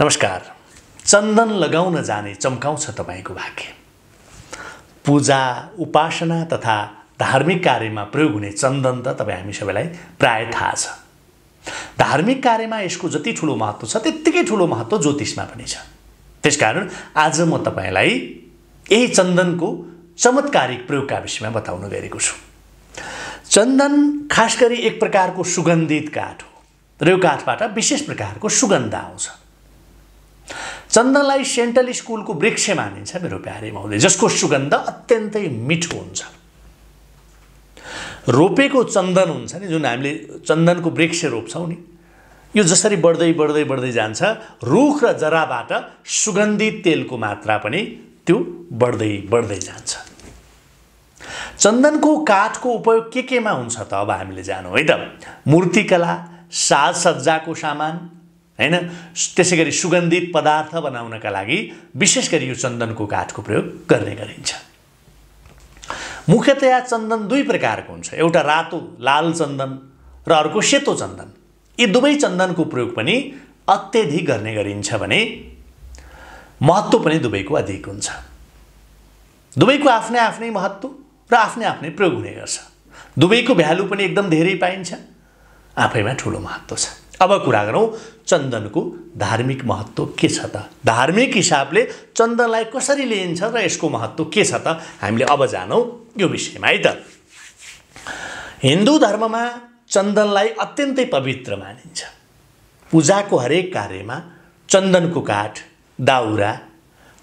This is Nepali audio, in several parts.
नमस्कार चन्दन लगाउन जाने चम्काउँछ तपाईँको भाग्य पूजा उपासना तथा धार्मिक कार्यमा प्रयोग हुने चन्दन त तपाईँ हामी सबैलाई प्राय थाहा छ धार्मिक कार्यमा यसको जति ठुलो महत्त्व छ त्यत्तिकै ठुलो महत्त्व ज्योतिषमा पनि छ त्यसकारण आज म तपाईँलाई यही चन्दनको चमत्कारिक प्रयोगका विषयमा बताउन गएको छु चन्दन खास गरी एक प्रकारको सुगन्धित काठ हो र यो काठबाट विशेष प्रकारको सुगन्ध आउँछ चन्दनलाई सेन्ट्रल स्कुलको वृक्ष मानिन्छ मेरो प्यारे माउले जसको सुगन्ध अत्यन्तै मिठो हुन्छ रोपेको चन्दन हुन्छ नि जुन हामीले चन्दनको वृक्ष रोप्छौँ नि यो जसरी बढ्दै बढ्दै बढ्दै जान्छ रुख र जराबाट सुगन्धित तेलको मात्रा पनि त्यो बढ्दै बढ्दै जान्छ चन्दनको काठको उपयोग के केमा हुन्छ त अब हामीले जानु है त मूर्तिकला साजसज्जाको सामान होइन त्यसै गरी सुगन्धित पदार्थ बनाउनका लागि विशेष गरी यो चन्दनको काठको प्रयोग गर्ने गरिन्छ मुख्यतया चन्दन दुई प्रकारको हुन्छ एउटा रातो लाल चन्दन र अर्को सेतो चन्दन यी दुवै चन्दनको प्रयोग पनि अत्यधिक गर्ने गरिन्छ भने महत्त्व पनि दुवैको अधिक हुन्छ दुवैको आफ्नै आफ्नै महत्त्व र आफ्नै आफ्नै प्रयोग हुने गर्छ दुवैको भ्यालु पनि एकदम धेरै पाइन्छ आफैमा ठुलो महत्त्व छ अब कुरा गरौँ चन्दनको धार्मिक महत्त्व के छ त धार्मिक हिसाबले चन्दनलाई कसरी लिइन्छ र यसको महत्त्व के छ त हामीले अब जानौँ यो विषयमा है त हिन्दू धर्ममा चन्दनलाई अत्यन्तै पवित्र मानिन्छ पूजाको हरेक कार्यमा चन्दनको काठ दाउरा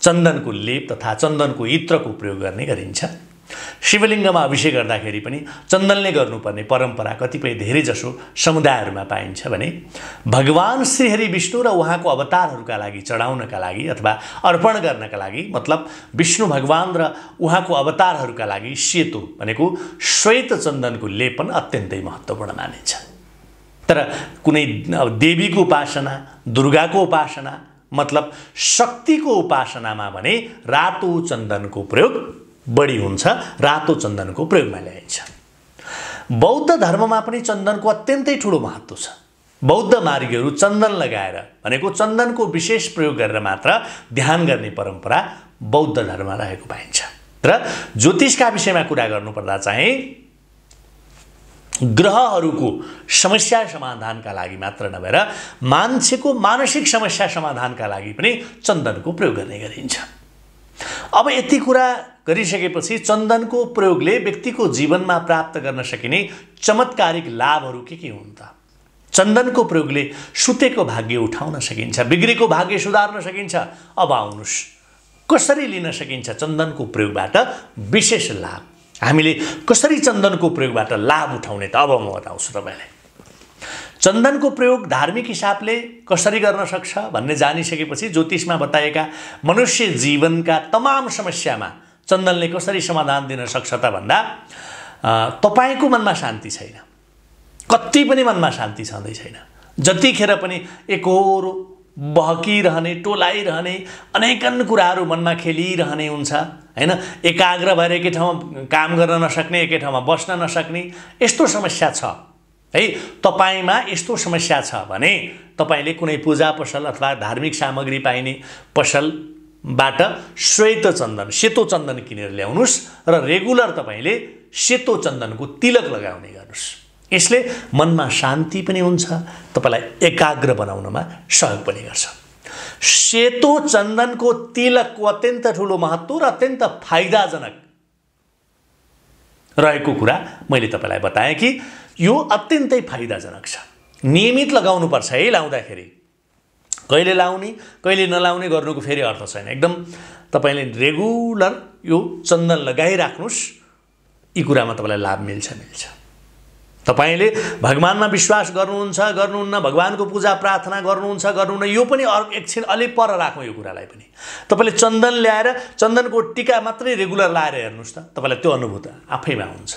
चन्दनको लेप तथा चन्दनको इत्रको प्रयोग गर्ने गरिन्छ शिवलिङ्गमा अभिषेक गर्दाखेरि पनि चन्दनले गर्नुपर्ने परम्परा कतिपय धेरै जसो समुदायहरूमा पाइन्छ भने भगवान् श्रीहरि विष्णु र उहाँको अवतारहरूका लागि चढाउनका लागि अथवा अर्पण गर्नका लागि मतलब विष्णु भगवान् र उहाँको अवतारहरूका लागि सेतो भनेको श्वेत चन्दनको लेपन अत्यन्तै महत्त्वपूर्ण मानिन्छ तर कुनै देवीको उपासना दुर्गाको उपासना मतलब शक्तिको उपासनामा भने रातो चन्दनको प्रयोग बढी हुन्छ रातो चन्दनको प्रयोगमा ल्याइन्छ बौद्ध धर्ममा पनि चन्दनको अत्यन्तै ठुलो महत्त्व छ बौद्ध मार्गीहरू चन्दन लगाएर भनेको चन्दनको विशेष प्रयोग गरेर मात्र ध्यान गर्ने परम्परा बौद्ध धर्म रहेको पाइन्छ र ज्योतिषका विषयमा कुरा गर्नुपर्दा चाहिँ ग्रहहरूको समस्या समाधानका लागि मात्र नभएर मान्छेको मानसिक समस्या समाधानका लागि पनि चन्दनको प्रयोग गर्ने गरिन्छ अब यति कुरा गरिसकेपछि चन्दनको प्रयोगले व्यक्तिको जीवनमा प्राप्त गर्न सकिने चमत्कारिक लाभहरू के के हुन् त चन्दनको प्रयोगले सुतेको भाग्य उठाउन सकिन्छ बिग्रेको भाग्य सुधार्न सकिन्छ अब आउनुहोस् कसरी लिन सकिन्छ चन्दनको प्रयोगबाट विशेष लाभ हामीले कसरी चन्दनको प्रयोगबाट लाभ उठाउने त अब म बताउँछु तपाईँलाई चन्दनको प्रयोग धार्मिक हिसाबले कसरी गर्न सक्छ भन्ने जानिसकेपछि ज्योतिषमा बताएका मनुष्य जीवनका तमाम समस्यामा चन्दनले कसरी समाधान दिन सक्छ त भन्दा तपाईँको मनमा शान्ति छैन कति पनि मनमा शान्ति छँदै छैन जतिखेर पनि एकहोरो बहकिरहने टोलाइरहने अनेकन कुराहरू मनमा खेलिरहने हुन्छ होइन एकाग्र भएर एकै ठाउँमा काम गर्न नसक्ने एकै ठाउँमा बस्न नसक्ने यस्तो समस्या छ है तपाईँमा यस्तो समस्या छ भने तपाईँले कुनै पूजा पसल अथवा धार्मिक सामग्री पाइने पसल बाट श्वेत चन्दन सेतो चन्दन किनेर ल्याउनुहोस् र रेगुलर तपाईँले सेतो चन्दनको तिलक लगाउने गर्नुहोस् यसले मनमा शान्ति पनि हुन्छ तपाईँलाई एकाग्र बनाउनमा सहयोग पनि गर्छ सेतो चन्दनको तिलकको अत्यन्त ठुलो महत्त्व र अत्यन्त फाइदाजनक रहेको कुरा मैले तपाईँलाई बताएँ कि यो अत्यन्तै फाइदाजनक छ नियमित लगाउनुपर्छ है लाउँदाखेरि कहिले लाउने कहिले नलाउने गर्नुको फेरि अर्थ छैन एकदम तपाईँले रेगुलर यो चन्दन लगाइराख्नुहोस् यी कुरामा तपाईँलाई लाभ मिल्छ मिल्छ तपाईँले भगवान्मा विश्वास गर्नुहुन्छ गर्नुहुन्न भगवान्को पूजा प्रार्थना गर्नुहुन्छ गर्नुहुन्न यो पनि अर्को एकछिन अलिक पर राखौँ यो कुरालाई पनि तपाईँले चन्दन ल्याएर चन्दनको टिका मात्रै रेगुलर लाएर हेर्नुहोस् त तपाईँलाई त्यो अनुभूत आफैमा हुन्छ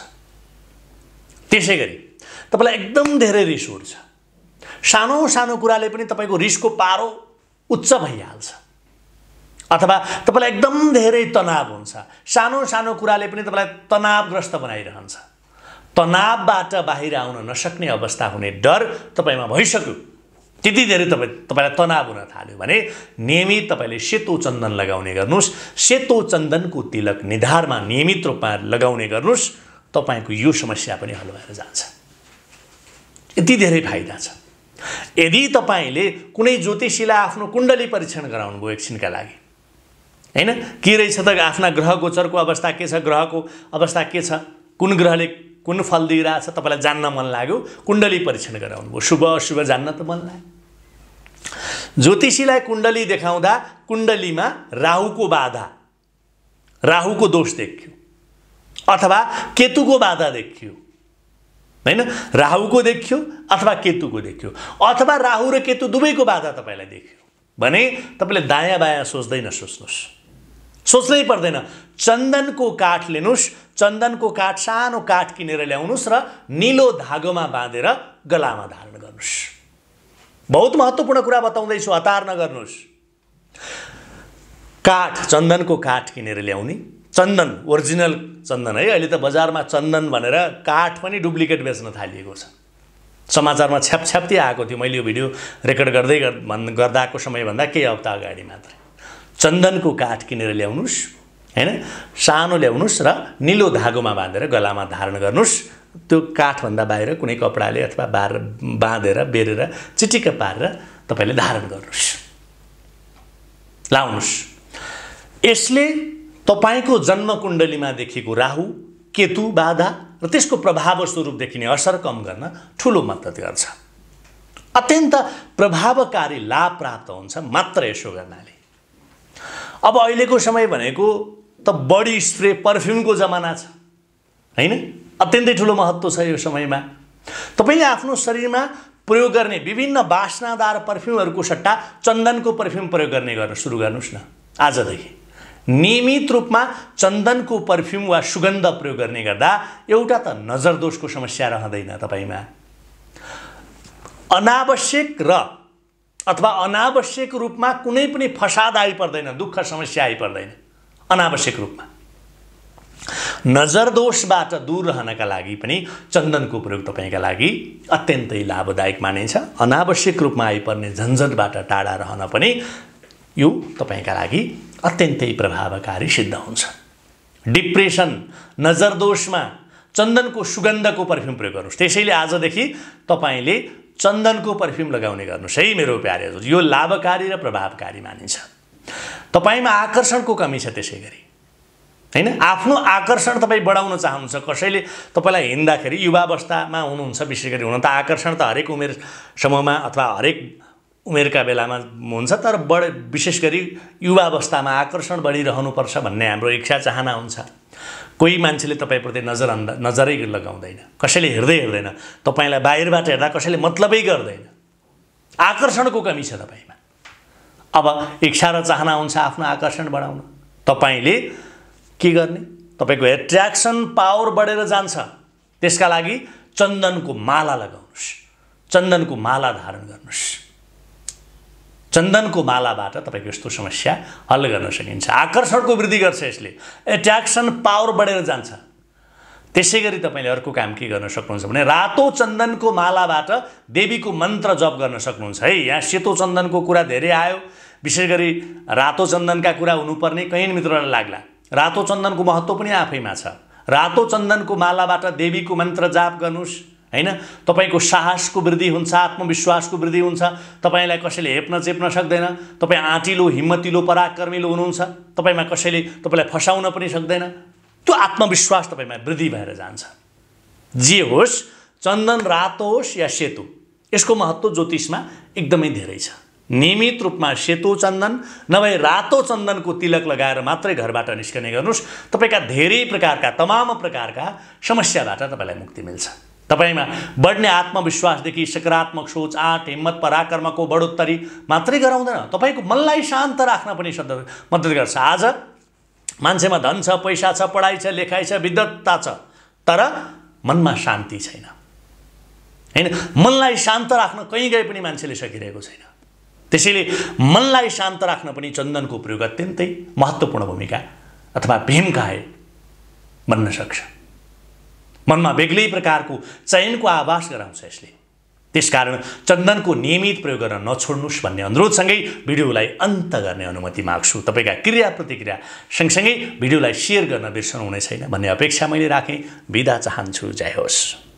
त्यसै गरी तपाईँलाई एकदम धेरै रिस उठ्छ सानो सानो कुराले पनि तपाईँको रिसको पारो उच्च भइहाल्छ अथवा तपाईँलाई एकदम धेरै तनाव हुन्छ सानो सानो कुराले पनि तपाईँलाई तनावग्रस्त बनाइरहन्छ तनावबाट बाहिर आउन नसक्ने अवस्था हुने डर तपाईँमा भइसक्यो त्यति धेरै तपाईँ तपाईँलाई तनाव हुन थाल्यो भने नियमित तपाईँले सेतो चन्दन लगाउने गर्नुहोस् सेतो चन्दनको तिलक निधारमा नियमित रूपमा लगाउने गर्नुहोस् तपाईँको यो समस्या पनि हल भएर जान्छ यति धेरै फाइदा छ यदि तपाईँले कुनै ज्योतिषीलाई आफ्नो कुण्डली परीक्षण गराउनुभयो एकछिनका लागि होइन के रहेछ त आफ्ना ग्रह गोचरको अवस्था के छ ग्रहको अवस्था के छ कुन ग्रहले कुन फल दिइरहेछ तपाईँलाई जान्न मन लाग्यो कुण्डली परीक्षण गराउनु भयो शुभ अशुभ जान्न त मन लाग्यो ज्योतिषीलाई कुण्डली देखाउँदा कुण्डलीमा राहुको बाधा राहुको दोष देखियो अथवा केतुको बाधा देखियो होइन राहुको देखियो अथवा केतुको देख्यो अथवा राहु र केतु दुवैको बाधा तपाईँलाई देख्यो भने तपाईँले दायाँ बायाँ सोच्दै नसोच्नुहोस् सोच्नै पर्दैन चन्दनको काठ लिनुहोस् चन्दनको काठ सानो काठ किनेर ल्याउनुहोस् र निलो धागोमा बाँधेर गलामा धारण गर्नुहोस् बहुत महत्त्वपूर्ण कुरा बताउँदैछु हतार नगर्नुहोस् काठ चन्दनको काठ किनेर ल्याउने चन्दन ओरिजिनल चन्दन है अहिले त बजारमा चन्दन भनेर काठ पनि डुप्लिकेट बेच्न थालिएको छ समाचारमा छ्यापछ्याप्ती आएको थियो मैले यो भिडियो रेकर्ड गर्दै गर्दाको समयभन्दा केही हप्ता अगाडि मात्रै चन्दनको काठ किनेर ल्याउनुहोस् होइन सानो ल्याउनुहोस् र निलो धागोमा बाँधेर गलामा धारण गर्नुहोस् त्यो काठभन्दा बाहिर कुनै कपडाले अथवा बार बाँधेर बेरेर चिटिक्क पारेर तपाईँले धारण गर्नुहोस् लाउनुहोस् यसले तपाईँको जन्मकुण्डलीमा देखिएको राहु केतु बाधा र त्यसको प्रभावस्वरूप देखिने असर कम गर्न ठुलो मद्दत गर्छ अत्यन्त प्रभावकारी लाभ प्राप्त हुन्छ मात्र यसो गर्नाले अब अहिलेको समय भनेको त बडी स्प्रे पर्फ्युमको जमाना छ होइन अत्यन्तै ठुलो महत्त्व छ यो समयमा तपाईँले आफ्नो शरीरमा प्रयोग गर्ने विभिन्न बासनादार पर्फ्युमहरूको सट्टा चन्दनको पर्फ्युम प्रयोग गर्ने गर्न सुरु गर्नुहोस् न आजदेखि नियमित रूपमा चन्दनको पर्फ्युम वा सुगन्ध प्रयोग गर्ने गर्दा एउटा त नजर दोषको समस्या रहँदैन तपाईँमा अनावश्यक र अथवा अनावश्यक रूपमा कुनै पनि फसाद आइपर्दैन दुःख समस्या आइपर्दैन अनावश्यक रूपमा नजर दोषबाट दूर रहनका लागि पनि चन्दनको प्रयोग तपाईँका लागि अत्यन्तै लाभदायक मानिन्छ अनावश्यक रूपमा आइपर्ने झन्झटबाट टाढा रहन पनि यो तपाईँका लागि अत्यन्तै प्रभावकारी सिद्ध हुन्छ डिप्रेसन नजरदोषमा चन्दनको सुगन्धको पर्फ्युम प्रयोग गर्नुहोस् त्यसैले आजदेखि तपाईँले चन्दनको पर्फ्युम लगाउने गर्नुहोस् है मेरो प्यारे यो लाभकारी र प्रभावकारी मानिन्छ तपाईँमा आकर्षणको कमी छ त्यसै गरी होइन आफ्नो आकर्षण तपाईँ बढाउन चाहनुहुन्छ कसैले तपाईँलाई हिँड्दाखेरि युवावस्थामा हुनुहुन्छ विशेष गरी हुन त आकर्षण त हरेक उमेर समूहमा अथवा हरेक उमेरका बेलामा हुन्छ तर बढ विशेष गरी युवा अवस्थामा आकर्षण बढिरहनुपर्छ भन्ने हाम्रो इच्छा चाहना हुन्छ कोही मान्छेले तपाईँप्रति नजर अन्दा नजरै लगाउँदैन कसैले हेर्दै हेर्दैन तपाईँलाई बाहिरबाट हेर्दा कसैले मतलबै गर्दैन आकर्षणको कमी छ तपाईँमा अब इच्छा र चाहना हुन्छ आफ्नो आकर्षण बढाउन तपाईँले के गर्ने तपाईँको एट्र्याक्सन पावर बढेर जान्छ त्यसका लागि चन्दनको माला लगाउनुहोस् चन्दनको माला धारण गर्नुहोस् चन्दनको मालाबाट तपाईँको यस्तो समस्या हल गर्न सकिन्छ आकर्षणको वृद्धि गर्छ यसले एट्र्याक्सन पावर बढेर जान्छ त्यसै गरी तपाईँले अर्को काम के गर्न सक्नुहुन्छ भने रातो चन्दनको मालाबाट देवीको मन्त्र जप गर्न सक्नुहुन्छ है यहाँ सेतो चन्दनको कुरा धेरै आयो विशेष गरी रातो चन्दनका कुरा हुनुपर्ने कहीँ मित्रलाई लाग्ला रातो चन्दनको महत्त्व पनि आफैमा छ रातो चन्दनको मालाबाट देवीको मन्त्र जाप गर्नुहोस् होइन तपाईँको साहसको वृद्धि हुन्छ आत्मविश्वासको वृद्धि हुन्छ तपाईँलाई कसैले हेप्न चेप्न सक्दैन तपाईँ आँटिलो हिम्मतिलो पराक्रमिलो हुनुहुन्छ तपाईँमा कसैले तपाईँलाई फसाउन पनि सक्दैन त्यो आत्मविश्वास तपाईँमा वृद्धि भएर जान्छ जे होस् चन्दन रातो होस् या सेतो यसको महत्त्व ज्योतिषमा एकदमै धेरै छ नियमित रूपमा सेतो चन्दन नभए रातो चन्दनको तिलक लगाएर मात्रै घरबाट निस्कने गर्नुहोस् तपाईँका धेरै प्रकारका तमाम प्रकारका समस्याबाट तपाईँलाई मुक्ति मिल्छ तपाईँमा बढ्ने आत्मविश्वासदेखि सकारात्मक सोच आँट हिम्मत पराक्रमको बढोत्तरी मात्रै गराउँदैन तपाईँको मनलाई शान्त राख्न पनि मद्दत गर्छ आज मान्छेमा धन छ पैसा छ पढाइ छ लेखाइ छ विद्वत्ता छ तर मनमा शान्ति छैन होइन मनलाई शान्त राख्न कहीँ गए पनि मान्छेले सकिरहेको छैन त्यसैले मनलाई शान्त राख्न पनि चन्दनको प्रयोग अत्यन्तै महत्त्वपूर्ण भूमिका अथवा भीमकाय बन्न सक्छ मनमा बेग्लै प्रकारको चयनको आभास गराउँछ यसले त्यसकारण चन्दनको नियमित प्रयोग गर्न नछोड्नुहोस् भन्ने अनुरोधसँगै भिडियोलाई अन्त गर्ने अनुमति माग्छु तपाईँका क्रिया प्रतिक्रिया सँगसँगै भिडियोलाई सेयर गर्न बिर्सनुहुने छैन भन्ने अपेक्षा मैले राखेँ बिदा चाहन्छु जय होस्